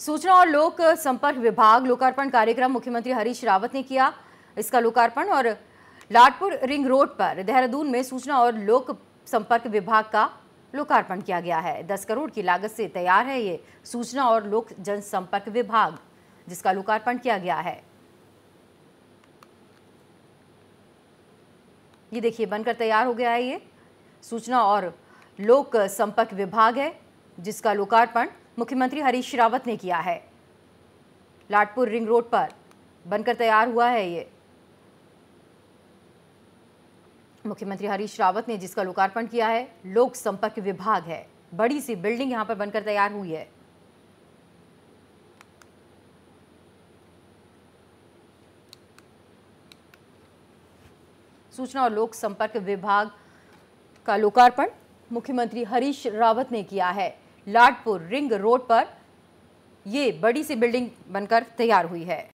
सूचना और लोक संपर्क विभाग लोकार्पण कार्यक्रम मुख्यमंत्री हरीश रावत ने किया इसका लोकार्पण और लाटपुर रिंग रोड पर देहरादून में सूचना और लोक संपर्क विभाग का लोकार्पण किया गया है दस करोड़ की लागत से तैयार है ये सूचना और लोक जनसंपर्क विभाग जिसका लोकार्पण किया गया है ये देखिए बनकर तैयार हो गया है ये सूचना और लोक संपर्क विभाग है जिसका लोकार्पण मुख्यमंत्री हरीश रावत ने किया है लाटपुर रिंग रोड पर बनकर तैयार हुआ है ये मुख्यमंत्री हरीश रावत ने जिसका लोकार्पण किया है लोक संपर्क विभाग है बड़ी सी बिल्डिंग यहां पर बनकर तैयार हुई है सूचना और लोक संपर्क विभाग का लोकार्पण मुख्यमंत्री हरीश रावत ने किया है लाडपुर रिंग रोड पर ये बड़ी सी बिल्डिंग बनकर तैयार हुई है